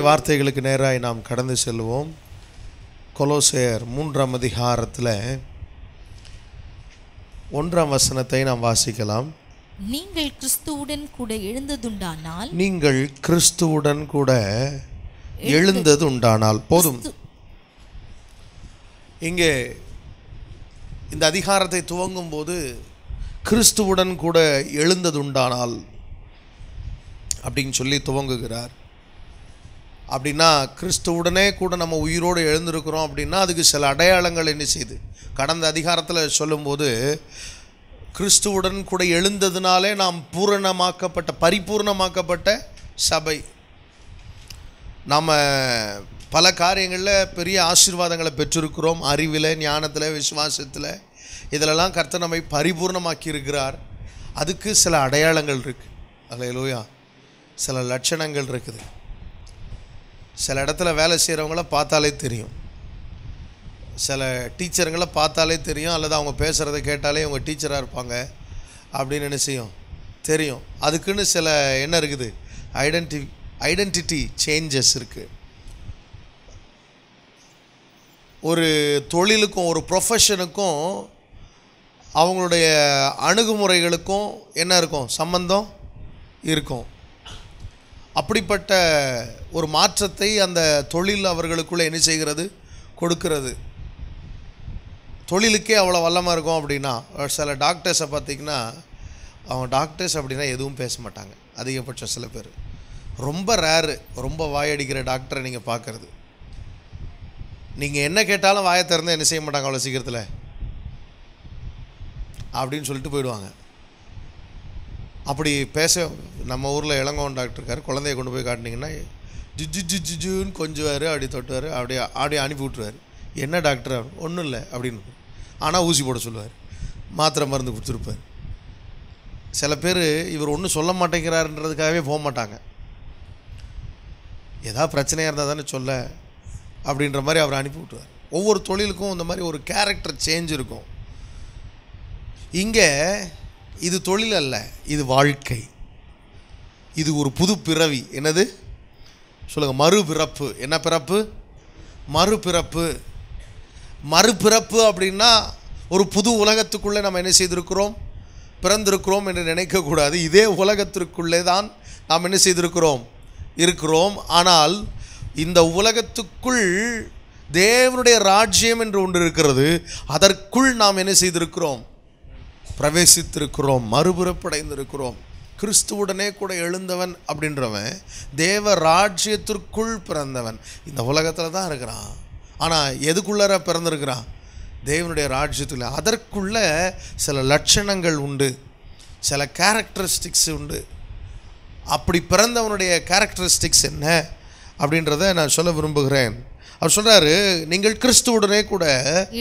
தேவனுடைய வார்த்தைகளுக்கு நேராக நாம் கடந்து செல்வோம் கொலோசேர் மூன்றாம் அதிகாரத்தில் ஒன்றாம் வசனத்தை நாம் வாசிக்கலாம் நீங்கள் கிறிஸ்துவுடன் கூட எழுந்ததுண்டானால் நீங்கள் கிறிஸ்துவுடன் கூட எழுந்தது உண்டானால் போதும் இங்கே இந்த அதிகாரத்தை துவங்கும் போது கிறிஸ்துவுடன் கூட எழுந்தது உண்டானால் அப்படின்னு சொல்லி துவங்குகிறார் அப்படின்னா கிறிஸ்துவுடனே கூட நம்ம உயிரோடு எழுந்திருக்கிறோம் அப்படின்னா அதுக்கு சில அடையாளங்கள் என்ன செய்யுது கடந்த அதிகாரத்தில் சொல்லும்போது கிறிஸ்துவுடன் கூட எழுந்ததுனாலே நாம் பூரணமாக்கப்பட்ட பரிபூர்ணமாக்கப்பட்ட சபை நம்ம பல காரியங்களில் பெரிய ஆசீர்வாதங்களை பெற்றிருக்கிறோம் அறிவில் ஞானத்தில் விசுவாசத்தில் இதிலெல்லாம் கர்த்தர் நம்மை பரிபூர்ணமாக்கி இருக்கிறார் அதுக்கு சில அடையாளங்கள் இருக்குது அலையலோயா சில லட்சணங்கள் இருக்குது சில இடத்துல வேலை செய்கிறவங்கள பார்த்தாலே தெரியும் சில டீச்சருங்களை பார்த்தாலே தெரியும் அல்லது அவங்க பேசுகிறத கேட்டாலே இவங்க டீச்சராக இருப்பாங்க அப்படின்னு என்ன செய்யும் தெரியும் அதுக்குன்னு சில என்ன இருக்குது ஐடென்டி ஐடென்டிட்டி சேஞ்சஸ் இருக்குது ஒரு தொழிலுக்கும் ஒரு ப்ரொஃபஷனுக்கும் அவங்களுடைய அணுகுமுறைகளுக்கும் என்ன இருக்கும் சம்பந்தம் இருக்கும் அப்படிப்பட்ட ஒரு மாற்றத்தை அந்த தொழில் அவர்களுக்குள்ளே என்ன செய்கிறது கொடுக்கிறது தொழிலுக்கே அவ்வளோ வல்லமாக இருக்கும் அப்படின்னா சில டாக்டர்ஸை பார்த்திங்கன்னா அவன் டாக்டர்ஸ் அப்படின்னா எதுவும் பேச மாட்டாங்க அதிகபட்சம் சில பேர் ரொம்ப ரேரு ரொம்ப வாயடிக்கிற டாக்டரை நீங்கள் பார்க்குறது நீங்கள் என்ன கேட்டாலும் வாயை திறந்தால் என்ன செய்ய மாட்டாங்க அவ்வளோ சீக்கிரத்தில் அப்படின்னு சொல்லிட்டு போயிடுவாங்க அப்படி பேச நம்ம ஊரில் இளங்கோவன் டாக்டர் இருக்கார் குழந்தைய கொண்டு போய் காட்டினீங்கன்னா ஜிஜு ஜிஜுன்னு கொஞ்சுவார் அப்படி தொட்டுவார் அப்படியே அப்படியே அனுப்பி விட்ருவார் என்ன டாக்டர் ஒன்றும் இல்லை அப்படின்னு ஆனால் ஊசி போட சொல்லுவார் மாத்திரை மருந்து கொடுத்துருப்பார் சில பேர் இவர் ஒன்றும் சொல்ல மாட்டேங்கிறாருன்றதுக்காகவே போக மாட்டாங்க ஏதாவது பிரச்சனையாக இருந்தால் தானே சொல்ல அப்படின்ற மாதிரி அவர் அனுப்பி விட்டுவார் ஒவ்வொரு தொழிலுக்கும் இந்த மாதிரி ஒரு கேரக்டர் சேஞ்ச் இருக்கும் இங்கே இது தொழில் அல்ல இது வாழ்க்கை இது ஒரு புது பிறவி என்னது சொல்லுங்கள் மறுபிறப்பு என்ன பிறப்பு மறுபிறப்பு மறுபிறப்பு அப்படின்னா ஒரு புது உலகத்துக்குள்ளே நம்ம என்ன செய்திருக்கிறோம் பிறந்திருக்கிறோம் என்று நினைக்கக்கூடாது இதே உலகத்திற்குள்ளே தான் நாம் என்ன செய்திருக்கிறோம் இருக்கிறோம் ஆனால் இந்த உலகத்துக்குள் தேவனுடைய ராஜ்யம் என்று ஒன்று இருக்கிறது அதற்குள் நாம் என்ன செய்திருக்கிறோம் பிரவேசித்திருக்கிறோம் மறுபிறப்படைந்திருக்கிறோம் கிறிஸ்துவுடனே கூட எழுந்தவன் அப்படின்றவன் தேவ ராஜ்யத்திற்குள் பிறந்தவன் இந்த உலகத்தில் தான் இருக்கிறான் ஆனால் எதுக்குள்ளார பிறந்திருக்கிறான் தேவனுடைய ராஜ்யத்தில் அதற்குள்ள சில லட்சணங்கள் உண்டு சில கேரக்டரிஸ்டிக்ஸ் உண்டு அப்படி பிறந்தவனுடைய கேரக்டரிஸ்டிக்ஸ் என்ன அப்படின்றத நான் சொல்ல விரும்புகிறேன் அவர் சொல்றாரு நீங்கள் கிறிஸ்துவுடனே கூட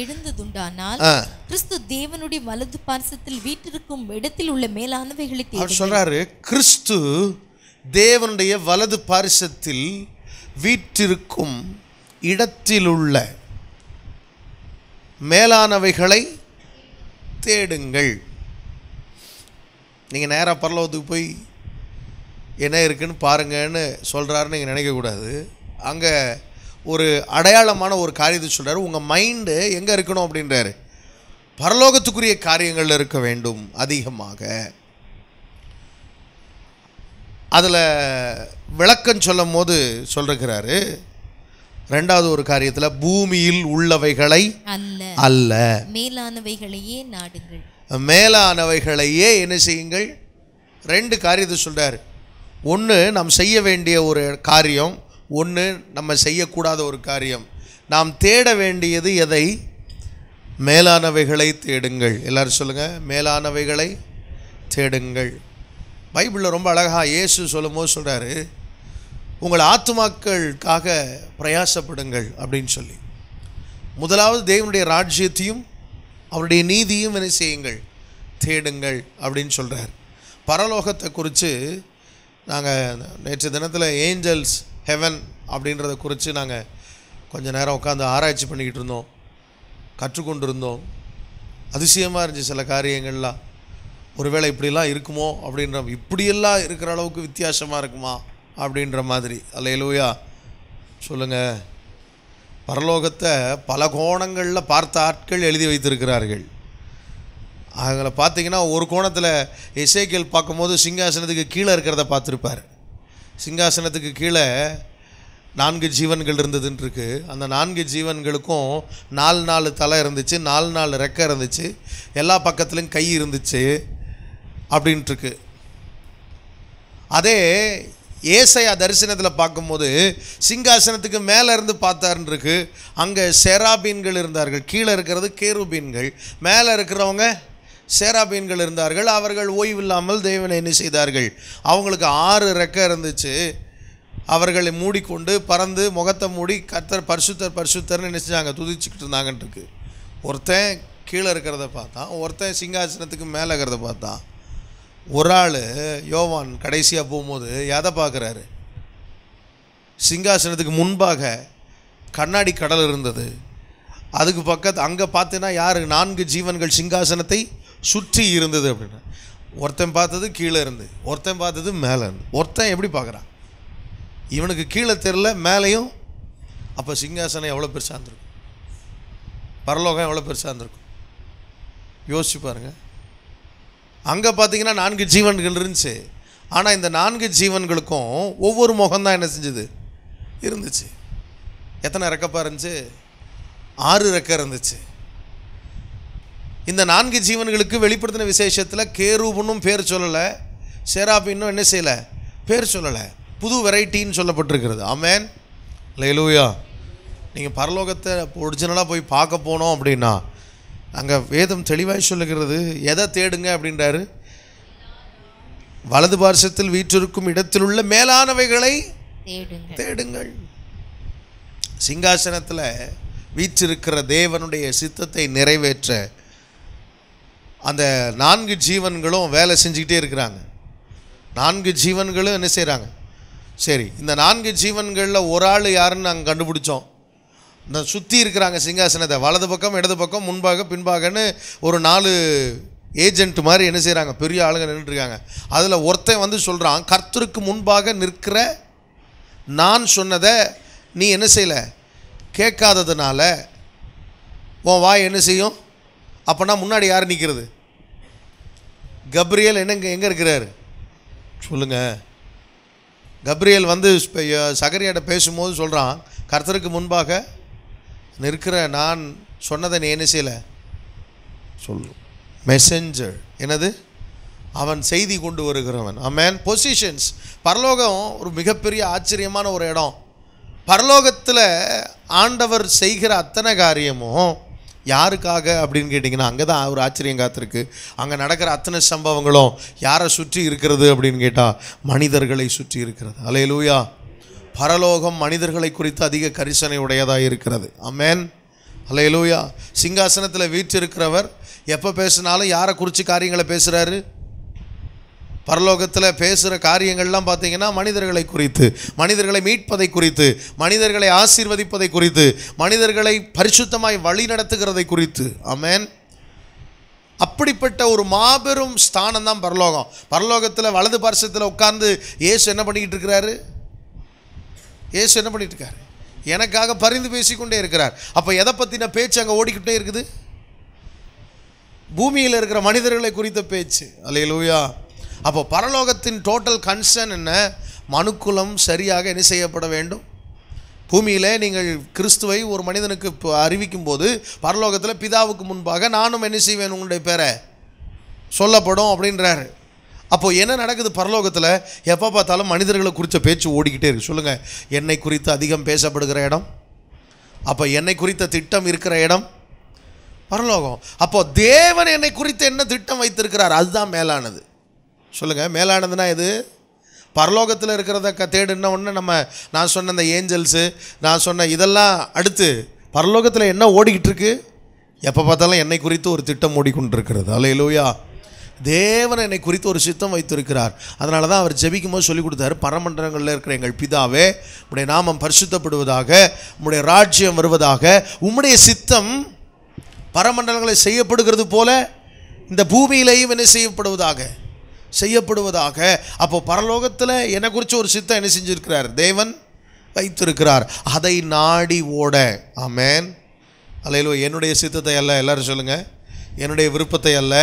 எழுந்ததுண்டானால் கிறிஸ்து தேவனுடைய வலது பார்சத்தில் வீட்டிற்கும் இடத்தில் உள்ள மேலானவைகளை அவர் சொல்றாரு கிறிஸ்து தேவனுடைய வலது பாரிசத்தில் வீட்டிற்கும் உள்ள மேலானவைகளை தேடுங்கள் நீங்கள் நேராக பரலோகத்துக்கு போய் என்ன இருக்குன்னு பாருங்கன்னு சொல்கிறாருன்னு நீங்கள் நினைக்கக்கூடாது அங்கே ஒரு அடையாளமான ஒரு காரியத்தை சொல்கிறார் உங்கள் மைண்டு எங்கே இருக்கணும் அப்படின்றாரு பரலோகத்துக்குரிய காரியங்களில் இருக்க வேண்டும் அதிகமாக அதில் விளக்கம் சொல்லும் போது சொல்கிறாரு ரெண்டாவது ஒரு காரியத்தில் பூமியில் உள்ளவைகளை அல்ல மேலானவைகளையே நாடுங்கள் மேலானவைகளையே என்ன செய்யுங்கள் ரெண்டு காரியத்தை சொல்கிறார் ஒன்று நாம் செய்ய வேண்டிய ஒரு காரியம் ஒன்று நம்ம செய்யக்கூடாத ஒரு காரியம் நாம் தேட வேண்டியது எதை மேலானவைகளை தேடுங்கள் எல்லோரும் சொல்லுங்கள் மேலானவைகளை தேடுங்கள் பைபிளில் ரொம்ப அழகாக இயேசு சொல்லும் போது சொல்கிறாரு உங்கள் ஆத்மாக்களுக்காக பிரயாசப்படுங்கள் அப்படின்னு சொல்லி முதலாவது தேவனுடைய ராஜ்யத்தையும் அவருடைய நீதியும் என்ன செய்யுங்கள் தேடுங்கள் அப்படின்னு சொல்கிறார் பரலோகத்தை குறித்து நாங்கள் நேற்று தினத்தில் ஏஞ்சல்ஸ் ஹெவன் அப்படின்றத குறித்து நாங்கள் கொஞ்சம் நேரம் உட்காந்து ஆராய்ச்சி பண்ணிக்கிட்டு இருந்தோம் கற்றுக்கொண்டு இருந்தோம் அதிசயமாக இருந்துச்சு சில காரியங்கள்லாம் ஒருவேளை இப்படிலாம் இருக்குமோ அப்படின்ற இப்படியெல்லாம் இருக்கிற அளவுக்கு வித்தியாசமாக இருக்குமா அப்படின்ற மாதிரி அல்ல எலுவையா சொல்லுங்கள் பரலோகத்தை பல கோணங்களில் பார்த்த ஆட்கள் எழுதி வைத்திருக்கிறார்கள் அவங்கள பார்த்தீங்கன்னா ஒரு கோணத்தில் இசைக்கல் பார்க்கும்போது சிங்காசனத்துக்கு கீழே இருக்கிறத பார்த்துருப்பார் சிங்காசனத்துக்கு கீழே நான்கு ஜீவன்கள் இருந்ததுன்ட்ருக்கு அந்த நான்கு ஜீவன்களுக்கும் நாலு நாலு தலை இருந்துச்சு நாலு நாலு ரெக்கை இருந்துச்சு எல்லா பக்கத்துலேயும் கை இருந்துச்சு அப்படின்ட்டுருக்கு அதே ஏசையா தரிசனத்தில் பார்க்கும்போது சிங்காசனத்துக்கு மேலே இருந்து பார்த்தாருன்ருக்கு அங்கே செராபீன்கள் இருந்தார்கள் கீழே இருக்கிறது கேருபீன்கள் மேலே இருக்கிறவங்க சேராபீன்கள் இருந்தார்கள் அவர்கள் ஓய்வில்லாமல் தேவனை என்ன செய்தார்கள் அவங்களுக்கு ஆறு ரெக்கை இருந்துச்சு அவர்களை மூடிக்கொண்டு பறந்து முகத்தை மூடி கத்தர் பரிசுத்தர் பரிசுத்தர்னு என்ன செஞ்சாங்க துதிச்சுக்கிட்டு இருந்தாங்கன்ட்டுருக்கு ஒருத்தன் கீழே இருக்கிறத பார்த்தான் ஒருத்தன் சிங்காசனத்துக்கு மேலே இருக்கிறத பார்த்தான் ஒரு ஆள் யோவான் கடைசியாக போகும்போது எதை பார்க்குறாரு சிங்காசனத்துக்கு முன்பாக கண்ணாடி கடல் இருந்தது அதுக்கு பக்கத்து அங்கே பார்த்தீங்கன்னா யார் நான்கு ஜீவன்கள் சிங்காசனத்தை சுற்றி இருந்தது அப்படின்னா ஒருத்தன் பார்த்தது கீழே இருந்து ஒருத்தன் பார்த்தது மேலே இருந்து ஒருத்தன் எப்படி பார்க்குறான் இவனுக்கு கீழே தெரில மேலேயும் அப்போ சிங்காசனம் எவ்வளோ பெருசாக இருந்திருக்கும் பரலோகம் எவ்வளோ பெருசாக இருந்திருக்கும் யோசிச்சு பாருங்கள் அங்கே பார்த்தீங்கன்னா நான்கு ஜீவன்கள் இருந்துச்சு ஆனால் இந்த நான்கு ஜீவன்களுக்கும் ஒவ்வொரு முகம்தான் என்ன செஞ்சது இருந்துச்சு எத்தனை ரெக்கப்பாக இருந்துச்சு ஆறு ரெக்கம் இருந்துச்சு இந்த நான்கு ஜீவன்களுக்கு வெளிப்படுத்தின விசேஷத்தில் கேரூபனும் பேர் சொல்லலை சேராபின்னும் என்ன செய்யலை பேர் சொல்லலை புது வெரைட்டின்னு சொல்லப்பட்டிருக்கிறது ஆமேன் லைலூயா நீங்கள் பரலோகத்தை ஒரிஜினலாக போய் பார்க்க போனோம் அப்படின்னா அங்கே வேதம் தெளிவாக சொல்லுகிறது எதை தேடுங்க அப்படின்றாரு வலது பார்சத்தில் வீற்றிருக்கும் இடத்தில் உள்ள மேலானவைகளை தேடுங்கள் சிங்காசனத்தில் வீற்றிருக்கிற தேவனுடைய சித்தத்தை நிறைவேற்ற அந்த நான்கு ஜீவன்களும் வேலை செஞ்சுக்கிட்டே இருக்கிறாங்க நான்கு ஜீவன்களும் என்ன செய்கிறாங்க சரி இந்த நான்கு ஜீவன்களில் ஒரு ஆள் யாருன்னு நாங்கள் கண்டுபிடிச்சோம் இந்த சுற்றி இருக்கிறாங்க சிங்காசனத்தை வலது பக்கம் இடது பக்கம் முன்பாக பின்பாகன்னு ஒரு நாலு ஏஜென்ட் மாதிரி என்ன செய்கிறாங்க பெரிய ஆளுங்க நின்றுருக்காங்க அதில் ஒருத்தன் வந்து சொல்கிறான் கர்த்தருக்கு முன்பாக நிற்கிற நான் சொன்னதை நீ என்ன செய்யலை கேட்காததுனால உன் வாய் என்ன செய்யும் அப்போனா முன்னாடி யார் நிற்கிறது கப்ரியல் என்னங்க எங்கே இருக்கிறார் சொல்லுங்கள் கப்ரியல் வந்து சகரியாட பேசும்போது சொல்கிறான் கர்த்தருக்கு முன்பாக நிற்கிற நான் சொன்னதை நீ என்ன செய்யலை சொல்லு மெசஞ்சர் என்னது அவன் செய்தி கொண்டு வருகிறவன் அமேன் பொசிஷன்ஸ் பரலோகம் ஒரு மிகப்பெரிய ஆச்சரியமான ஒரு இடம் பரலோகத்தில் ஆண்டவர் செய்கிற அத்தனை காரியமும் யாருக்காக அப்படின்னு கேட்டிங்கன்னா அங்கே தான் ஒரு ஆச்சரியம் காத்திருக்கு அங்கே நடக்கிற அத்தனை சம்பவங்களும் யாரை சுற்றி இருக்கிறது அப்படின்னு கேட்டால் மனிதர்களை சுற்றி இருக்கிறது லூயா பரலோகம் மனிதர்களை குறித்து அதிக கரிசனை உடையதாக இருக்கிறது அலே லூயா சிங்காசனத்தில் வீற்றிருக்கிறவர் எப்போ பேசினாலும் யாரை குறித்து காரியங்களை பேசுகிறாரு பரலோகத்தில் பேசுகிற காரியங்கள்லாம் பார்த்தீங்கன்னா மனிதர்களை குறித்து மனிதர்களை மீட்பதை குறித்து மனிதர்களை ஆசீர்வதிப்பதை குறித்து மனிதர்களை பரிசுத்தமாய் வழி நடத்துகிறதை குறித்து அமேன் அப்படிப்பட்ட ஒரு மாபெரும் ஸ்தானம் தான் பரலோகம் பரலோகத்தில் வலது பரிசத்தில் உட்கார்ந்து ஏசு என்ன பண்ணிக்கிட்டு இருக்கிறாரு ஏசு என்ன பண்ணிட்டு இருக்காரு எனக்காக பரிந்து பேசிக்கொண்டே இருக்கிறார் அப்போ எதை பற்றின பேச்சு அங்கே ஓடிக்கிட்டே இருக்குது பூமியில் இருக்கிற மனிதர்களை குறித்த பேச்சு அலையிலூயா அப்போ பரலோகத்தின் டோட்டல் கன்சர்ன் என்ன மனுக்குலம் சரியாக என்ன செய்யப்பட வேண்டும் பூமியிலே நீங்கள் கிறிஸ்துவை ஒரு மனிதனுக்கு அறிவிக்கும் போது பரலோகத்தில் பிதாவுக்கு முன்பாக நானும் என்ன செய்வேன் உங்களுடைய பேரை சொல்லப்படும் அப்படின்றாரு அப்போது என்ன நடக்குது பரலோகத்தில் எப்போ பார்த்தாலும் மனிதர்களை குறித்த பேச்சு ஓடிக்கிட்டே இருக்குது சொல்லுங்கள் என்னை குறித்து அதிகம் பேசப்படுகிற இடம் அப்போ என்னை குறித்த திட்டம் இருக்கிற இடம் பரலோகம் அப்போது தேவன் என்னை குறித்து என்ன திட்டம் வைத்திருக்கிறார் அதுதான் மேலானது சொல்லுங்கள் மேலானதுனா இது பரலோகத்தில் இருக்கிறத க தேடுன ஒன்று நம்ம நான் சொன்ன இந்த ஏஞ்சல்ஸு நான் சொன்ன இதெல்லாம் அடுத்து பரலோகத்தில் என்ன ஓடிக்கிட்டு இருக்கு எப்போ பார்த்தாலும் என்னை குறித்து ஒரு திட்டம் ஓடிக்கொண்டிருக்கிறது அலையிலோயா தேவன் என்னை குறித்து ஒரு சித்தம் வைத்திருக்கிறார் அதனால தான் அவர் ஜெபிக்கும் போது சொல்லிக் கொடுத்தாரு பரமண்டலங்களில் இருக்கிற எங்கள் பிதாவே உடைய நாமம் பரிசுத்தப்படுவதாக உம்முடைய ராஜ்யம் வருவதாக உம்முடைய சித்தம் பரமண்டலங்களை செய்யப்படுகிறது போல இந்த பூமியிலேயும் என்ன செய்யப்படுவதாக செய்யப்படுவதாக அப்போ பரலோகத்தில் என்னை குறித்து ஒரு சித்தம் என்ன செஞ்சுருக்கிறார் தேவன் வைத்திருக்கிறார் அதை நாடி ஓட ஆமேன் அலையிலோ என்னுடைய சித்தத்தை அல்ல எல்லோரும் சொல்லுங்கள் என்னுடைய விருப்பத்தை அல்ல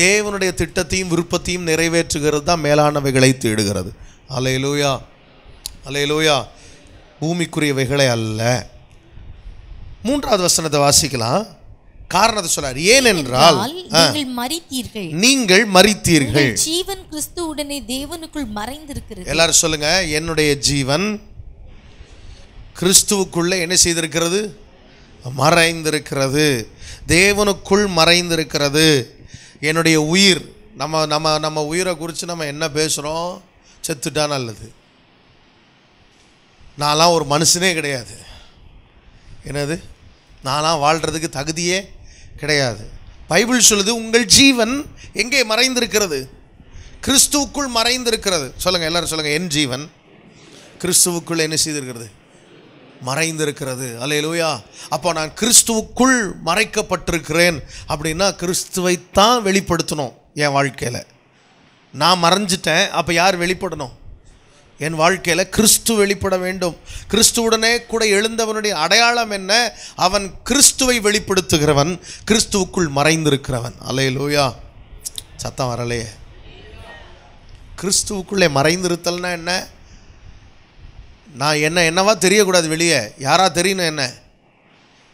தேவனுடைய திட்டத்தையும் விருப்பத்தையும் நிறைவேற்றுகிறது தான் மேலானவைகளை தேடுகிறது அலையலூயா அலையலூயா பூமிக்குரியவைகளை அல்ல மூன்றாவது வசனத்தை வாசிக்கலாம் காரணத்தை சொல்றாரு ஏனென்றால் நீங்கள் மறித்தீர்கள் நீங்கள் மறித்தீர்கள் ஜீவன் உடனே தேவனுக்குள் மறைந்திருக்கிறது எல்லாரும் சொல்லுங்க என்னுடைய ஜீவன் கிறிஸ்துவுக்குள்ளே என்ன செய்திருக்கிறது மறைந்திருக்கிறது தேவனுக்குள் மறைந்திருக்கிறது என்னுடைய உயிர் நம்ம நம்ம நம்ம உயிரை குறித்து நம்ம என்ன பேசுகிறோம் செத்துட்டா நல்லது நான்லாம் ஒரு மனுஷனே கிடையாது என்னது நான்லாம் வாழ்கிறதுக்கு தகுதியே கிடையாது பைபிள் சொல்லுது உங்கள் ஜீவன் எங்கே மறைந்திருக்கிறது கிறிஸ்துவுக்குள் மறைந்திருக்கிறது சொல்லுங்கள் எல்லோரும் சொல்லுங்கள் என் ஜீவன் கிறிஸ்துவுக்குள் என்ன செய்திருக்கிறது மறைந்திருக்கிறது அலையலூயா அப்போ நான் கிறிஸ்துவுக்குள் மறைக்கப்பட்டிருக்கிறேன் அப்படின்னா கிறிஸ்துவைத்தான் வெளிப்படுத்தணும் என் வாழ்க்கையில் நான் மறைஞ்சிட்டேன் அப்போ யார் வெளிப்படணும் என் வாழ்க்கையில் கிறிஸ்து வெளிப்பட வேண்டும் கிறிஸ்துவுடனே கூட எழுந்தவனுடைய அடையாளம் என்ன அவன் கிறிஸ்துவை வெளிப்படுத்துகிறவன் கிறிஸ்துவுக்குள் மறைந்திருக்கிறவன் அலைய லோயா சத்தம் வரலையே கிறிஸ்துவுக்குள்ளே மறைந்திருத்தல்னா என்ன நான் என்ன என்னவா தெரியக்கூடாது வெளியே யாராக தெரியணும் என்ன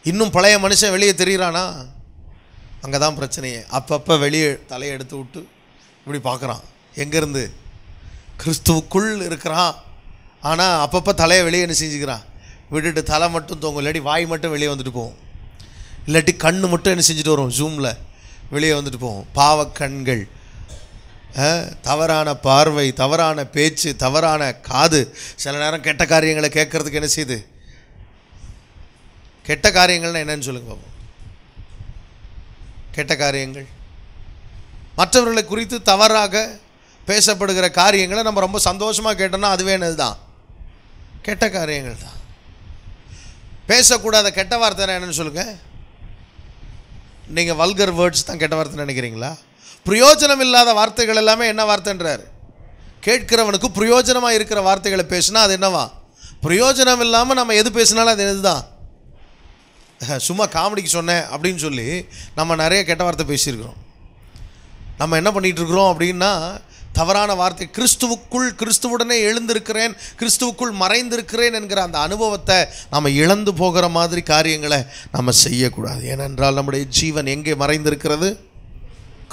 இன்னும் பழைய மனுஷன் வெளியே தெரிகிறானா அங்கே தான் பிரச்சனையே அப்பப்போ வெளியே தலையை எடுத்து விட்டு இப்படி பார்க்குறான் எங்கேருந்து கிறிஸ்துவுக்குள் இருக்கிறான் ஆனால் அப்பப்போ தலையை வெளியே என்ன செஞ்சுக்கிறான் விட்டுட்டு தலை மட்டும் தூங்கும் இல்லாட்டி வாய் மட்டும் வெளியே வந்துட்டு போகும் இல்லாட்டி கண் மட்டும் என்ன செஞ்சுட்டு வரும் ஜூமில் வெளியே வந்துட்டு பாவ பாவக்கண்கள் தவறான பார்வை தவறான பேச்சு தவறான காது சில நேரம் கெட்ட காரியங்களை கேட்குறதுக்கு என்ன செய்யுது கெட்ட காரியங்கள்னா என்னன்னு சொல்லுங்க பாப்போம் கெட்ட காரியங்கள் மற்றவர்களை குறித்து தவறாக பேசப்படுகிற காரியங்களை நம்ம ரொம்ப சந்தோஷமாக கேட்டோம்னா அதுவே வேணது தான் கெட்ட காரியங்கள் தான் பேசக்கூடாத கெட்ட வார்த்தை என்னன்னு சொல்லுங்கள் நீங்கள் வல்கர் வேர்ட்ஸ் தான் கெட்ட வார்த்தை நினைக்கிறீங்களா பிரயோஜனம் இல்லாத வார்த்தைகள் எல்லாமே என்ன வார்த்தைன்றார் கேட்கிறவனுக்கு பிரயோஜனமாக இருக்கிற வார்த்தைகளை பேசினா அது என்னவா பிரயோஜனம் இல்லாமல் நம்ம எது பேசினாலும் அது இதுதான் சும்மா காமெடிக்கு சொன்னேன் அப்படின்னு சொல்லி நம்ம நிறைய கெட்ட வார்த்தை பேசியிருக்கிறோம் நம்ம என்ன பண்ணிகிட்ருக்குறோம் அப்படின்னா தவறான வார்த்தை கிறிஸ்துவுக்குள் கிறிஸ்துவுடனே எழுந்திருக்கிறேன் கிறிஸ்துவுக்குள் மறைந்திருக்கிறேன் என்கிற அந்த அனுபவத்தை நம்ம இழந்து போகிற மாதிரி காரியங்களை நம்ம செய்யக்கூடாது ஏனென்றால் நம்முடைய ஜீவன் எங்கே மறைந்திருக்கிறது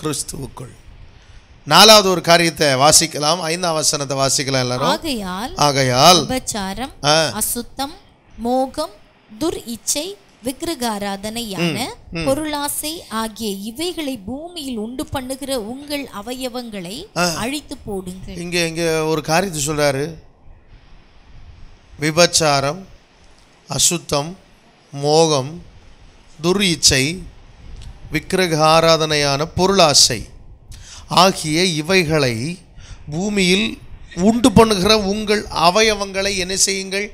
கிறிஸ்துவுக்குள் நாலாவது ஒரு காரியத்தை வாசிக்கலாம் ஐந்தாம் வசனத்தை வாசிக்கலாம் எல்லாரும் ஆகையால் ஆகையால் அசுத்தம் மோகம் துர் இச்சை விக்கிரகாராதனையான பொருளாசை ஆகிய இவைகளை பூமியில் உண்டு பண்ணுகிற உங்கள் அவயவங்களை அழித்து போடுங்கள் இங்க இங்க ஒரு காரியத்தை சொல்றாரு விபச்சாரம் அசுத்தம் மோகம் துர் இச்சை விக்கிரகாராதனையான பொருளாசை ஆகிய இவைகளை பூமியில் உண்டு பண்ணுகிற உங்கள் அவயவங்களை என்ன செய்யுங்கள்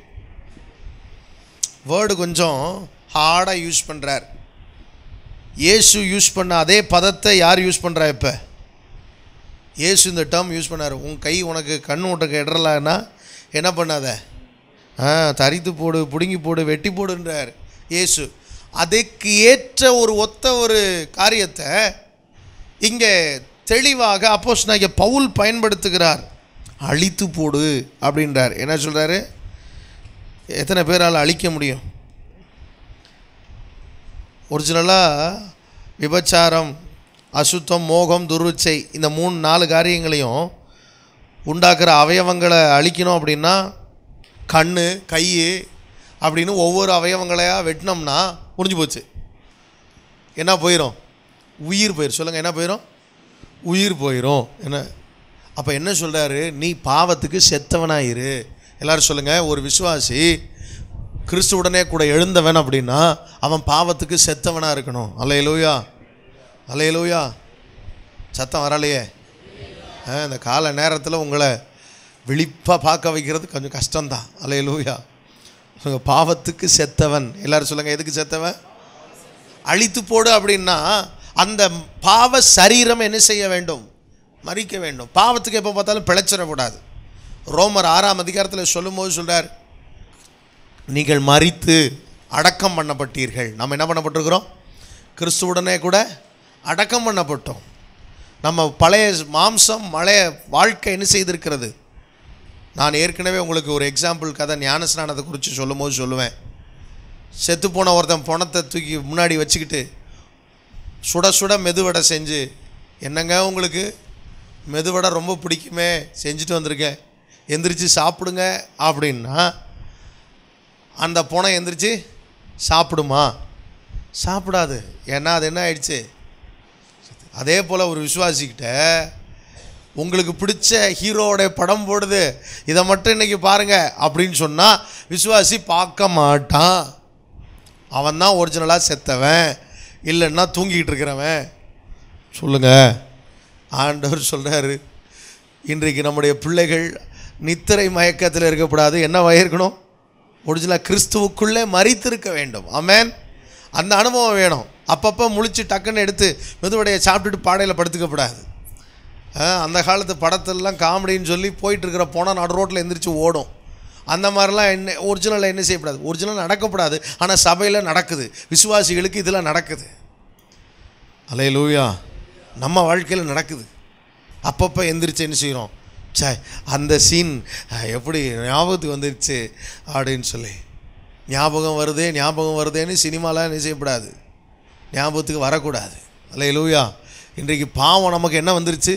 வேர்டு கொஞ்சம் ஹார்டாக யூஸ் பண்ணுறார் இயேசு யூஸ் பண்ண அதே பதத்தை யார் யூஸ் பண்ணுறா இப்போ இயேசு இந்த டேர்ம் யூஸ் பண்ணார் உன் கை உனக்கு கண் ஓட்டக்கு இடலான்னா என்ன பண்ணாத ஆ தரித்து போடு பிடுங்கி போடு வெட்டி போடுன்றார் இயேசு அதுக்கு ஏற்ற ஒரு ஒத்த ஒரு காரியத்தை இங்கே தெளிவாக அப்போஸ் நான் பவுல் பயன்படுத்துகிறார் அழித்து போடு அப்படின்றார் என்ன சொல்கிறாரு எத்தனை பேரால் அழிக்க முடியும் ஒரிஜினலாக விபச்சாரம் அசுத்தம் மோகம் துருச்சை இந்த மூணு நாலு காரியங்களையும் உண்டாக்குற அவயவங்களை அழிக்கணும் அப்படின்னா கண் கை அப்படின்னு ஒவ்வொரு அவயவங்களையாக வெட்டினோம்னா முடிஞ்சு போச்சு என்ன போயிடும் உயிர் போயிடும் சொல்லுங்கள் என்ன போயிடும் உயிர் போயிடும் என்ன அப்போ என்ன சொல்கிறாரு நீ பாவத்துக்கு செத்தவனாயிரு எல்லோரும் சொல்லுங்கள் ஒரு விசுவாசி கிறிஸ்துவுடனே கூட எழுந்தவன் அப்படின்னா அவன் பாவத்துக்கு செத்தவனாக இருக்கணும் அலையலூயா அலையலூயா சத்தம் வரலையே இந்த கால நேரத்தில் உங்களை விழிப்பாக பார்க்க வைக்கிறது கொஞ்சம் கஷ்டம்தான் அலையலூயா பாவத்துக்கு செத்தவன் எல்லோரும் சொல்லுங்கள் எதுக்கு செத்தவன் அழித்து போடு அப்படின்னா அந்த பாவ சரீரம் என்ன செய்ய வேண்டும் மறிக்க வேண்டும் பாவத்துக்கு எப்போ பார்த்தாலும் பிழைச்சிடக்கூடாது ரோமர் ஆறாம் அதிகாரத்தில் சொல்லும்போது சொல்கிறார் நீங்கள் மறித்து அடக்கம் பண்ணப்பட்டீர்கள் நம்ம என்ன பண்ணப்பட்டிருக்கிறோம் கிறிஸ்துவுடனே கூட அடக்கம் பண்ணப்பட்டோம் நம்ம பழைய மாம்சம் மழைய வாழ்க்கை என்ன செய்திருக்கிறது நான் ஏற்கனவே உங்களுக்கு ஒரு எக்ஸாம்பிள் கதை ஞானஸ்நானத்தை குறித்து சொல்லும் போது சொல்லுவேன் செத்து போன ஒருத்தன் பணத்தை தூக்கி முன்னாடி வச்சுக்கிட்டு சுட சுட மெதுவடை செஞ்சு என்னங்க உங்களுக்கு மெதுவடை ரொம்ப பிடிக்குமே செஞ்சுட்டு வந்திருக்கேன் எந்திரிச்சு சாப்பிடுங்க அப்படின்னா அந்த பொணம் எந்திரிச்சு சாப்பிடுமா சாப்பிடாது ஏன்னா அது என்ன ஆயிடுச்சு அதே போல் ஒரு விசுவாசிக்கிட்ட உங்களுக்கு பிடிச்ச ஹீரோவோடைய படம் போடுது இதை மட்டும் இன்றைக்கி பாருங்கள் அப்படின்னு சொன்னால் விசுவாசி பார்க்க மாட்டான் அவன் தான் ஒரிஜினலாக செத்தவன் இல்லைன்னா தூங்கிக்கிட்டு இருக்கிறவன் சொல்லுங்கள் ஆண்டவர் சொல்கிறாரு இன்றைக்கு நம்முடைய பிள்ளைகள் நித்திரை மயக்கத்தில் இருக்கக்கூடாது என்ன வயிறுக்கணும் ஒரிஜினலாக கிறிஸ்துவுக்குள்ளே மறித்திருக்க வேண்டும் அமேன் அந்த அனுபவம் வேணும் அப்பப்போ முழிச்சு டக்குன்னு எடுத்து மெதுவடையை சாப்பிட்டுட்டு பாடையில் படுத்துக்கப்படாது அந்த காலத்து படத்துலலாம் காமெடின்னு சொல்லி போயிட்டுருக்கிற போனால் நடு ரோட்டில் எந்திரிச்சு ஓடும் அந்த மாதிரிலாம் என்ன ஒரிஜினலில் என்ன செய்யக்கூடாது ஒரிஜினல் நடக்கப்படாது ஆனால் சபையில் நடக்குது விசுவாசிகளுக்கு இதெல்லாம் நடக்குது அலையலூயா நம்ம வாழ்க்கையில் நடக்குது அப்பப்போ எந்திரிச்சு என்ன செய்கிறோம் சே அந்த சீன் எப்படி ஞாபகத்துக்கு வந்துடுச்சு அப்படின்னு சொல்லி ஞாபகம் வருதே ஞாபகம் வருதேன்னு சினிமாலாம் என்ன ஞாபகத்துக்கு வரக்கூடாது அல்ல லூயா இன்றைக்கு பாவம் நமக்கு என்ன வந்துருச்சு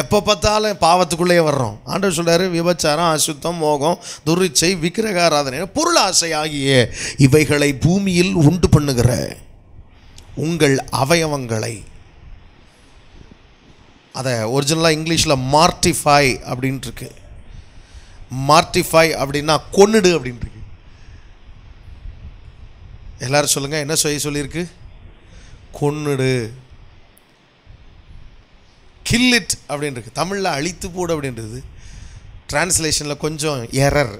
எப்போ பார்த்தாலும் பாவத்துக்குள்ளேயே வர்றோம் ஆண்டவர் சொல்கிறார் விபச்சாரம் அசுத்தம் மோகம் துரிச்சை விக்கிரகாராதனை பொருள் ஆசை ஆகிய இவைகளை பூமியில் உண்டு பண்ணுகிற உங்கள் அவயவங்களை அதை ஒரிஜினலாக இங்கிலீஷில் மார்டிஃபை அப்படின்ட்டுருக்கு மார்டிஃபை அப்படின்னா கொன்னுடு அப்படின்ட்டு எல்லோரும் சொல்லுங்கள் என்ன செய்ய சொல்லியிருக்கு கொன்னுடு கில்லிட் அப்படின்ருக்கு தமிழில் அழித்து போடு அப்படின்றது டிரான்ஸ்லேஷனில் கொஞ்சம் எரர்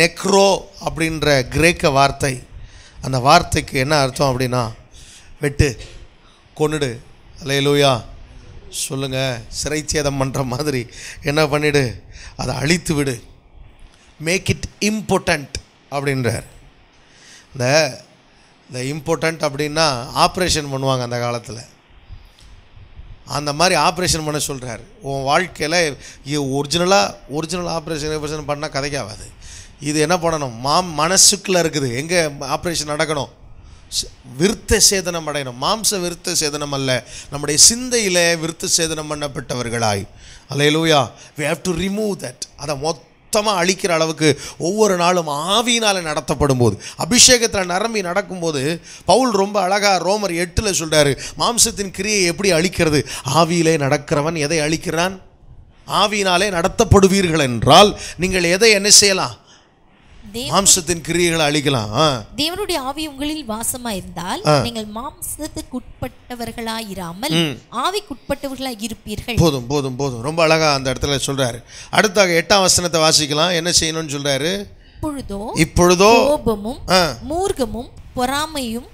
நெக்ரோ அப்படின்ற கிரேக்க வார்த்தை அந்த வார்த்தைக்கு என்ன அர்த்தம் அப்படின்னா வெட்டு கொன்னுடு அலையலூயா சொல்லுங்கள் சிறைச்சேதம் பண்ணுற மாதிரி என்ன பண்ணிவிடு அதை அழித்து விடு மேக் இட் இம்பார்ட்டண்ட் அப்படின்றார் இந்த இந்த இம்பார்ட்டண்ட் அப்படின்னா ஆப்ரேஷன் பண்ணுவாங்க அந்த காலத்தில் அந்த மாதிரி ஆப்ரேஷன் பண்ண சொல்கிறார் உன் வாழ்க்கையில் ஒரிஜினலாக ஒரிஜினல் ஆப்ரேஷன் ஆப்ரேஷன் பண்ணால் கதைக்காகாது இது என்ன பண்ணணும் மா மனசுக்குள்ளே இருக்குது எங்கே ஆப்ரேஷன் நடக்கணும் விருத்த சேதனம் அடையணும் மாம்ச விருத்த சேதனம் அல்ல நம்முடைய சிந்தையில் விருத்த சேதனம் பண்ணப்பட்டவர்களாய் hallelujah we have to remove that அதை மொத்த அழிக்கிற அளவுக்கு ஒவ்வொரு நாளும் ஆவியினால் நடத்தப்படும் போது அபிஷேகத்தில் நரம்பி நடக்கும்போது பவுல் ரொம்ப அழகாக ரோமர் எட்டில் சொல்கிறாரு மாம்சத்தின் கிரியை எப்படி அழிக்கிறது ஆவியிலே நடக்கிறவன் எதை அழிக்கிறான் ஆவியினாலே நடத்தப்படுவீர்கள் என்றால் நீங்கள் எதை என்ன செய்யலாம் மாம்சத்தின் கிரியைகளை அழிக்கலாம் தேவனுடைய ஆவி உங்களில் வாசமா இருந்தால் நீங்கள் மாம்சத்துக்குட்பட்டவர்களா இராமல் ஆவிக்குட்பட்டவர்களா இருப்பீர்கள் போதும் போதும் போதும் ரொம்ப அழகா அந்த இடத்துல சொல்றாரு அடுத்தாக எட்டாம் வசனத்தை வாசிக்கலாம் என்ன செய்யணும்னு சொல்றாரு இப்பொழுதோ இப்பொழுதோ கோபமும் மூர்க்கமும் பொறாமையும்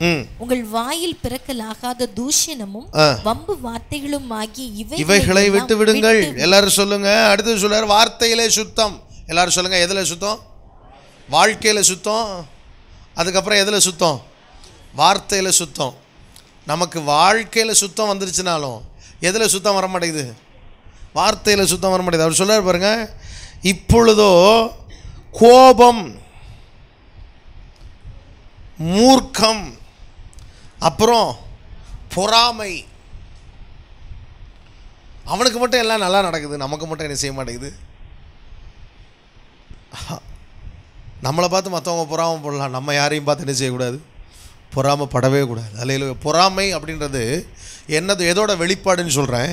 உங்கள் வாயில் பிறக்கலாகாத தூஷணமும் வம்பு வார்த்தைகளும் ஆகி இவை இவைகளை விட்டு விடுங்கள் எல்லாரும் சொல்லுங்க அடுத்து சொல்றாரு வார்த்தையிலே சுத்தம் எல்லாரும் சொல்லுங்க எதுல சுத்தம் வாழ்க்கையில் சுத்தம் அதுக்கப்புறம் எதில் சுத்தம் வார்த்தையில் சுத்தம் நமக்கு வாழ்க்கையில் சுத்தம் வந்துருச்சுனாலும் எதில் சுத்தம் வர மாட்டேங்குது வார்த்தையில் சுத்தம் வர மாட்டேங்குது அவர் சொல்ல பாருங்க இப்பொழுதோ கோபம் மூர்க்கம் அப்புறம் பொறாமை அவனுக்கு மட்டும் எல்லாம் நல்லா நடக்குது நமக்கு மட்டும் என்ன செய்ய மாட்டேங்குது நம்மளை பார்த்து மற்றவங்க பொறாமல் போடலாம் நம்ம யாரையும் பார்த்து என்ன செய்யக்கூடாது பொறாமப்படவே கூடாது அல்லையில் பொறாமை அப்படின்றது என்னது எதோட வெளிப்பாடுன்னு சொல்கிறேன்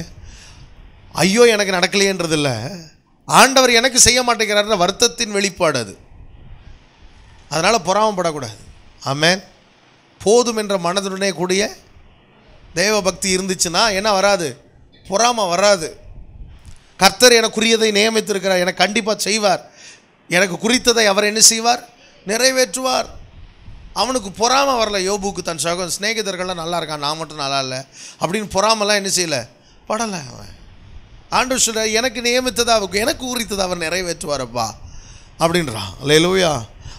ஐயோ எனக்கு நடக்கலையேன்றது இல்லை ஆண்டவர் எனக்கு செய்ய மாட்டேங்கிறார் வருத்தத்தின் வெளிப்பாடு அது அதனால் பொறாமப்படக்கூடாது ஆமேன் போதும் என்ற மனதுடனே கூடிய தெய்வ பக்தி இருந்துச்சுன்னா என்ன வராது பொறாமல் வராது கர்த்தர் எனக்குரியதை நியமித்திருக்கிறார் எனக்கு கண்டிப்பாக செய்வார் எனக்கு குறித்ததை அவர் என்ன செய்வார் நிறைவேற்றுவார் அவனுக்கு பொறாமல் வரல யோபுக்கு தன் சகோதரன் ஸ்நேகிதர்கள்லாம் நல்லா இருக்கான் நான் மட்டும் நல்லா இல்லை அப்படின்னு பொறாமலாம் என்ன செய்யலை படலை அவன் ஆண்டு சொல்ல எனக்கு நியமித்ததாக அவருக்கு எனக்கு உரித்ததை அவர் நிறைவேற்றுவார்ப்பா அப்படின்றான் இல்லை லூயா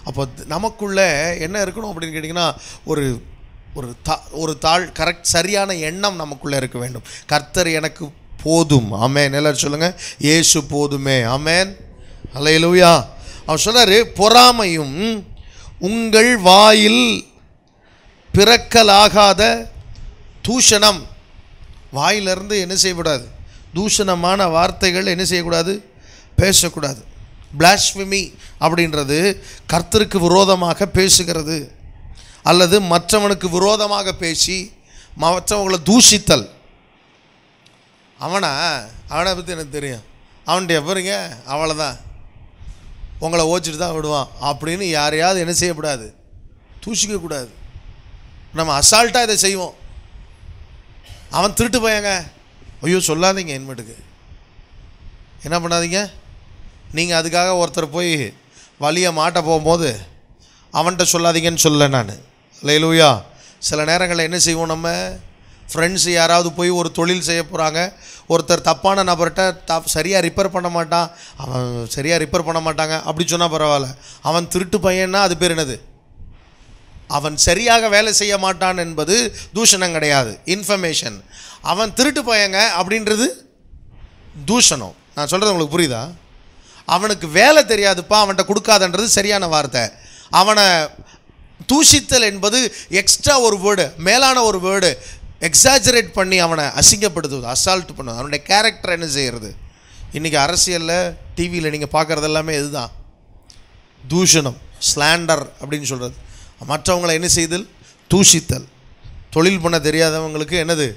அப்போ நமக்குள்ளே என்ன இருக்கணும் அப்படின்னு கேட்டிங்கன்னா ஒரு ஒரு தா ஒரு தாழ் கரெக்ட் சரியான எண்ணம் நமக்குள்ளே இருக்க வேண்டும் கர்த்தர் எனக்கு போதும் அமேன் எல்லாரும் சொல்லுங்கள் ஏசு போதுமே அமேன் அலையலூயா அவர் சொல்கிறார் பொறாமையும் உங்கள் வாயில் பிறக்கலாகாத தூஷணம் வாயிலிருந்து என்ன செய்யக்கூடாது தூஷணமான வார்த்தைகள் என்ன செய்யக்கூடாது பேசக்கூடாது பிளாஸ்விமி அப்படின்றது கர்த்தருக்கு விரோதமாக பேசுகிறது அல்லது மற்றவனுக்கு விரோதமாக பேசி மற்றவங்களை தூஷித்தல் அவனை அவனை பற்றி எனக்கு தெரியும் அவன்கிட்ட எப்போருங்க அவ்வளோதான் உங்களை ஓச்சிட்டு தான் விடுவான் அப்படின்னு யாரையாவது என்ன செய்யக்கூடாது தூசிக்கக்கூடாது நம்ம அசால்ட்டாக இதை செய்வோம் அவன் திருட்டு போயாங்க ஐயோ சொல்லாதீங்க இன்மேட்டுக்கு என்ன பண்ணாதீங்க நீங்கள் அதுக்காக ஒருத்தர் போய் வழியை மாட்ட போகும்போது அவன்கிட்ட சொல்லாதீங்கன்னு சொல்லலை நான் இல்லை லூயா சில நேரங்களில் என்ன செய்வோம் நம்ம ஃப்ரெண்ட்ஸ் யாராவது போய் ஒரு தொழில் செய்ய போகிறாங்க ஒருத்தர் தப்பான நபர்கிட்ட த சரியாக ரிப்பேர் பண்ண மாட்டான் அவன் சரியாக ரிப்பேர் பண்ண மாட்டாங்க அப்படி சொன்னால் பரவாயில்ல அவன் திருட்டு பையன்னா அது பேர் என்னது அவன் சரியாக வேலை செய்ய மாட்டான் என்பது தூஷணம் கிடையாது இன்ஃபர்மேஷன் அவன் திருட்டு பையங்க அப்படின்றது தூஷணம் நான் சொல்கிறது உங்களுக்கு புரியுதா அவனுக்கு வேலை தெரியாதுப்பா அவன்கிட்ட கொடுக்காதன்றது சரியான வார்த்தை அவனை தூஷித்தல் என்பது எக்ஸ்ட்ரா ஒரு வேர்டு மேலான ஒரு வேர்டு எக்ஸாஜரேட் பண்ணி அவனை அசிங்கப்படுத்துவது அசால்ட் பண்ணுவது அவனுடைய கேரக்டர் என்ன செய்கிறது இன்றைக்கி அரசியலில் டிவியில் நீங்கள் பார்க்குறது எல்லாமே இதுதான் தூஷணம் ஸ்லாண்டர் அப்படின்னு சொல்கிறது மற்றவங்களை என்ன செய்தல் தூஷித்தல் தொழில் பண்ண தெரியாதவங்களுக்கு என்னது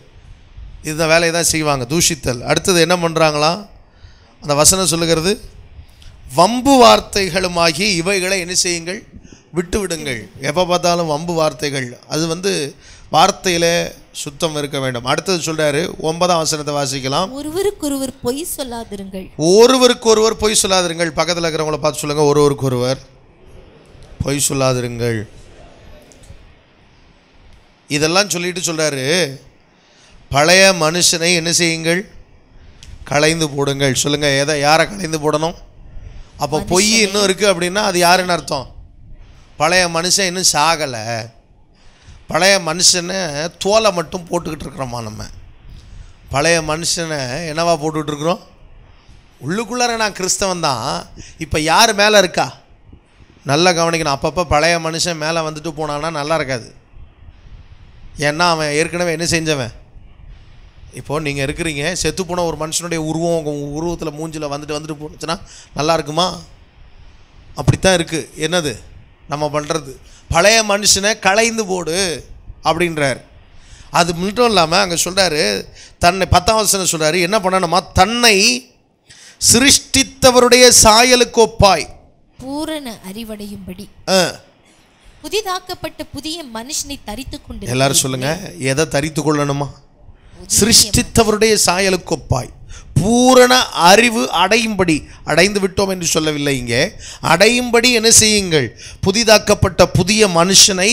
இதுதான் வேலையை தான் செய்வாங்க தூஷித்தல் அடுத்தது என்ன பண்ணுறாங்களா அந்த வசனம் சொல்லுகிறது வம்பு வார்த்தைகளுமாகி இவைகளை என்ன செய்யுங்கள் விட்டு விடுங்கள் எப்போ பார்த்தாலும் வம்பு வார்த்தைகள் அது வந்து வார்த்தையில் சுத்தம் இருக்க வேண்டும் அடுத்தது சொல்றாரு ஒன்பதாம் வசனத்தை வாசிக்கலாம் ஒருவருக்கு ஒருவர் பொய் சொல்லாதிருங்கள் ஒருவர் பொய் சொல்லாதிருங்கள் பக்கத்தில் இருக்கிறவங்கள பார்த்து சொல்லுங்க ஒருவருக்கொருவர் பொய் சொல்லாதிருங்கள் இதெல்லாம் சொல்லிட்டு சொல்கிறாரு பழைய மனுஷனை என்ன செய்யுங்கள் களைந்து போடுங்கள் சொல்லுங்கள் எதை யாரை களைந்து போடணும் அப்போ பொய் இன்னும் இருக்குது அப்படின்னா அது யாருன்னு அர்த்தம் பழைய மனுஷன் இன்னும் சாகலை பழைய மனுஷனை தோலை மட்டும் போட்டுக்கிட்டு இருக்கிறோமா நம்ம பழைய மனுஷனை என்னவா இருக்கிறோம் உள்ளுக்குள்ளார நான் கிறிஸ்தவன் தான் இப்போ யார் மேலே இருக்கா நல்லா கவனிக்கணும் அப்பப்போ பழைய மனுஷன் மேலே வந்துட்டு போனான்னா நல்லா இருக்காது ஏன்னா அவன் ஏற்கனவே என்ன செஞ்சவன் இப்போது நீங்கள் இருக்கிறீங்க செத்து போன ஒரு மனுஷனுடைய உருவம் உங்கள் உருவத்தில் மூஞ்சில் வந்துட்டு வந்துட்டு போனுச்சுன்னா நல்லா இருக்குமா அப்படித்தான் இருக்குது என்னது நம்ம பண்ணுறது பழைய மனுஷனை களைந்து போடு அப்படின்றார் அது மட்டும் இல்லாமல் அங்கே சொல்கிறாரு தன்னை பத்தாம் வசனம் சொல்கிறாரு என்ன பண்ணணுமா தன்னை சிருஷ்டித்தவருடைய சாயலுக்கு ஒப்பாய் பூரண அறிவடையும்படி புதிதாக்கப்பட்ட புதிய மனுஷனை தரித்து கொண்டு எல்லாரும் சொல்லுங்க எதை தரித்து கொள்ளணுமா சிருஷ்டித்தவருடைய சாயலுக்கு ஒப்பாய் பூரண அறிவு அடையும்படி அடைந்து விட்டோம் என்று சொல்லவில்லை இங்கே அடையும்படி என்ன செய்யுங்கள் புதிதாக்கப்பட்ட புதிய மனுஷனை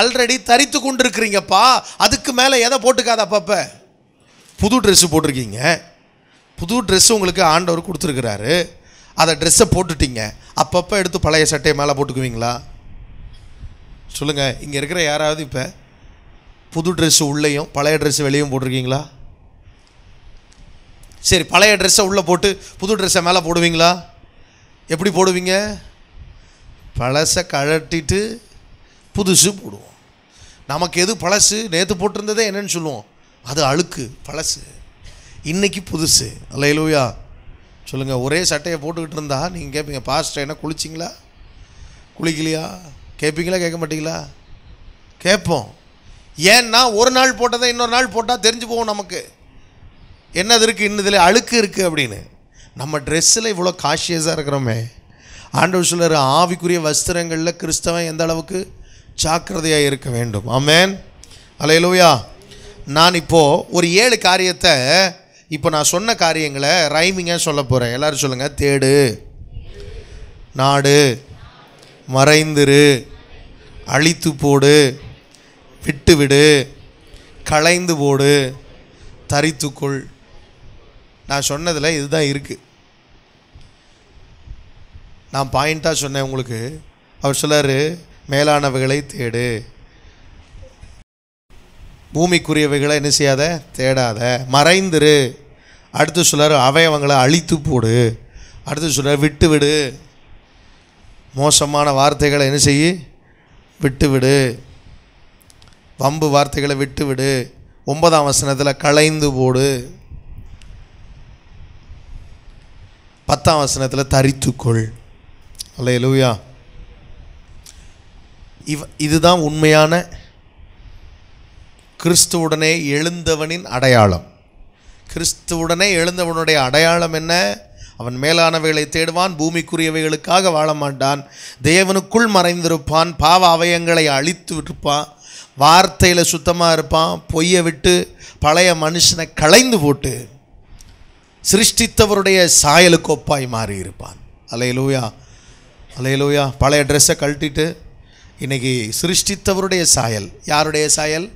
ஆல்ரெடி தரித்து கொண்டிருக்கிறீங்கப்பா அதுக்கு மேலே எதை போட்டுக்காத அப்பப்போ புது ட்ரெஸ்ஸு போட்டிருக்கீங்க புது ட்ரெஸ்ஸு உங்களுக்கு ஆண்டவர் கொடுத்துருக்கிறாரு அதை ட்ரெஸ்ஸை போட்டுட்டீங்க அப்பப்போ எடுத்து பழைய சட்டையை மேலே போட்டுக்குவீங்களா சொல்லுங்கள் இங்கே இருக்கிற யாராவது இப்போ புது ட்ரெஸ்ஸு உள்ளேயும் பழைய ட்ரெஸ்ஸு வெளியும் போட்டிருக்கீங்களா சரி பழைய ட்ரெஸ்ஸை உள்ளே போட்டு புது ட்ரெஸ்ஸை மேலே போடுவீங்களா எப்படி போடுவீங்க பழசை கழட்டிட்டு புதுசு போடுவோம் நமக்கு எது பழசு நேற்று போட்டிருந்ததே என்னென்னு சொல்லுவோம் அது அழுக்கு பழசு இன்றைக்கி புதுசு இலவியா சொல்லுங்கள் ஒரே சட்டையை போட்டுக்கிட்டு இருந்தா நீங்கள் கேட்பீங்க பாஸ்ட் என்ன குளிச்சிங்களா குளிக்கலையா கேட்பீங்களா கேட்க மாட்டிங்களா கேட்போம் ஏன்னா ஒரு நாள் போட்டதை இன்னொரு நாள் போட்டால் தெரிஞ்சு போவோம் நமக்கு என்னது இருக்குது இன்னதில் அழுக்கு இருக்குது அப்படின்னு நம்ம ட்ரெஸ்ஸில் இவ்வளோ காஷியஸாக இருக்கிறோமே ஆண்டவர் சிலர் ஆவிக்குரிய வஸ்திரங்களில் கிறிஸ்தவன் எந்த அளவுக்கு ஜாக்கிரதையாக இருக்க வேண்டும் ஆமேன் அலையலோயா நான் இப்போது ஒரு ஏழு காரியத்தை இப்போ நான் சொன்ன காரியங்களை ரைமிங்காக சொல்ல போகிறேன் எல்லோரும் சொல்லுங்கள் தேடு நாடு மறைந்துரு அழித்து போடு விட்டு விடு களைந்து போடு தரித்துக்கொள் நான் சொன்னதில் இதுதான் இருக்குது நான் பாயிண்ட்டாக சொன்னேன் உங்களுக்கு அவர் சொல்லார் மேலானவைகளை தேடு பூமிக்குரியவைகளை என்ன செய்யாத தேடாத மறைந்துரு அடுத்து சொல்லார் அவயவங்களை அழித்து போடு அடுத்து சொல்லார் விட்டு விடு மோசமான வார்த்தைகளை என்ன செய்ய விட்டு விடு வம்பு வார்த்தைகளை விட்டு விடு ஒன்பதாம் வசனத்தில் களைந்து போடு பத்தாம் வசனத்தில் தரித்துக்கொள் அல்ல எழுவியா இவ் இதுதான் உண்மையான கிறிஸ்துவுடனே எழுந்தவனின் அடையாளம் கிறிஸ்துவுடனே எழுந்தவனுடைய அடையாளம் என்ன அவன் மேலானவைகளை தேடுவான் பூமிக்குரியவைகளுக்காக வாழ மாட்டான் தேவனுக்குள் மறைந்திருப்பான் பாவ அவயங்களை அழித்து விட்டுருப்பான் வார்த்தையில் சுத்தமாக இருப்பான் பொய்யை விட்டு பழைய மனுஷனை களைந்து போட்டு சிருஷ்டித்தவருடைய சாயலுக்கொப்பாய் மாறி இருப்பான் அலையலூயா அலையலூயா பழைய ட்ரெஸ்ஸை கழட்டிட்டு இன்றைக்கி சிருஷ்டித்தவருடைய சாயல் யாருடைய சாயல்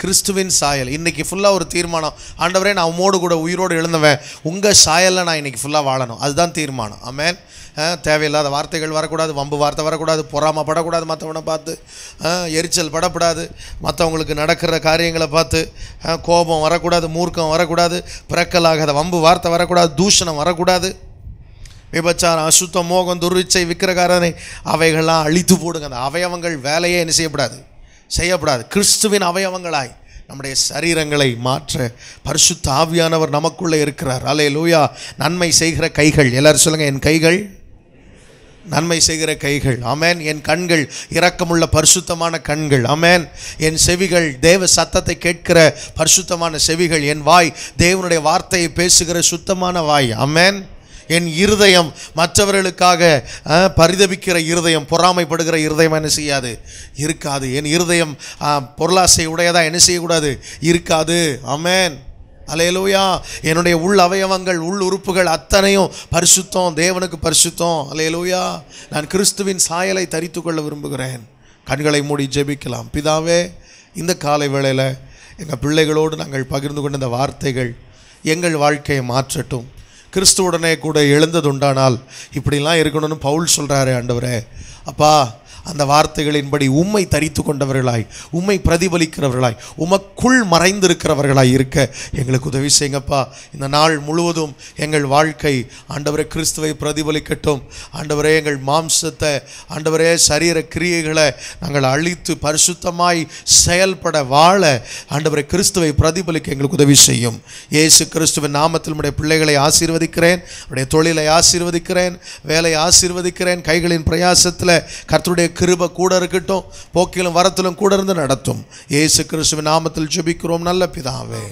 கிறிஸ்துவின் சாயல் இன்றைக்கி ஃபுல்லாக ஒரு தீர்மானம் ஆண்டவரே நான் உமோடு கூட உயிரோடு எழுந்தவன் உங்கள் சாயலில் நான் இன்னைக்கு ஃபுல்லாக வாழணும் அதுதான் தீர்மானம் ஆமேன் தேவையில்லாத வார்த்தைகள் வரக்கூடாது வம்பு வார்த்தை வரக்கூடாது பொறாமப்படக்கூடாது மற்றவனை பார்த்து எரிச்சல் படக்கூடாது மற்றவங்களுக்கு நடக்கிற காரியங்களை பார்த்து கோபம் வரக்கூடாது மூர்க்கம் வரக்கூடாது பிறக்கலாகாத வம்பு வார்த்தை வரக்கூடாது தூஷணம் வரக்கூடாது விபச்சாரம் அசுத்தம் மோகம் துர்விச்சை விக்கிரகாரனை அவைகள்லாம் அழித்து போடுங்க அந்த அவயவங்கள் வேலையே என்ன செய்யப்படாது செய்யப்படாது கிறிஸ்துவின் அவயவங்களாய் நம்முடைய சரீரங்களை மாற்ற பரிசுத்த ஆவியானவர் நமக்குள்ளே இருக்கிறார் அலே லூயா நன்மை செய்கிற கைகள் எல்லோரும் சொல்லுங்கள் என் கைகள் நன்மை செய்கிற கைகள் அமேன் என் கண்கள் இரக்கமுள்ள பரிசுத்தமான கண்கள் அமேன் என் செவிகள் தேவ சத்தத்தை கேட்கிற பரிசுத்தமான செவிகள் என் வாய் தேவனுடைய வார்த்தையை பேசுகிற சுத்தமான வாய் அமேன் என் இருதயம் மற்றவர்களுக்காக பரிதபிக்கிற இருதயம் பொறாமைப்படுகிற இருதயம் என்ன செய்யாது இருக்காது என் இருதயம் பொருளாசை உடையதாக என்ன செய்யக்கூடாது இருக்காது அமேன் அலையலோயா என்னுடைய உள் அவயவங்கள் உள் உறுப்புகள் அத்தனையும் பரிசுத்தம் தேவனுக்கு பரிசுத்தம் அலையலோயா நான் கிறிஸ்துவின் சாயலை தரித்து கொள்ள விரும்புகிறேன் கண்களை மூடி ஜெபிக்கலாம் பிதாவே இந்த காலை வேளையில் எங்கள் பிள்ளைகளோடு நாங்கள் பகிர்ந்து கொண்ட இந்த வார்த்தைகள் எங்கள் வாழ்க்கையை மாற்றட்டும் கிறிஸ்துவுடனே கூட எழுந்ததுண்டானால் இப்படிலாம் இருக்கணும்னு பவுல் சொல்கிறாரு ஆண்டவரே அப்பா அந்த வார்த்தைகளின்படி உம்மை தரித்து கொண்டவர்களாய் உம்மை பிரதிபலிக்கிறவர்களாய் உமக்குள் மறைந்திருக்கிறவர்களாய் இருக்க எங்களுக்கு உதவி செய்யுங்கப்பா இந்த நாள் முழுவதும் எங்கள் வாழ்க்கை ஆண்டவரே கிறிஸ்துவை பிரதிபலிக்கட்டும் ஆண்டவரே எங்கள் மாம்சத்தை ஆண்டவரே சரீர கிரியைகளை நாங்கள் அழித்து பரிசுத்தமாய் செயல்பட வாழ ஆண்டவரை கிறிஸ்துவை பிரதிபலிக்க எங்களுக்கு உதவி செய்யும் இயேசு கிறிஸ்துவின் நாமத்தில் நம்முடைய பிள்ளைகளை ஆசீர்வதிக்கிறேன் நம்முடைய தொழிலை ஆசீர்வதிக்கிறேன் வேலையை ஆசீர்வதிக்கிறேன் கைகளின் பிரயாசத்தில் கர்த்தருடைய கிருப கூட இருக்கட்டும் போக்கிலும் வரத்திலும் கூட இருந்து நடத்தும் ஏசு கிறிஸ்துவின் நாமத்தில் ஜெபிக்கிறோம் நல்ல பிதாவே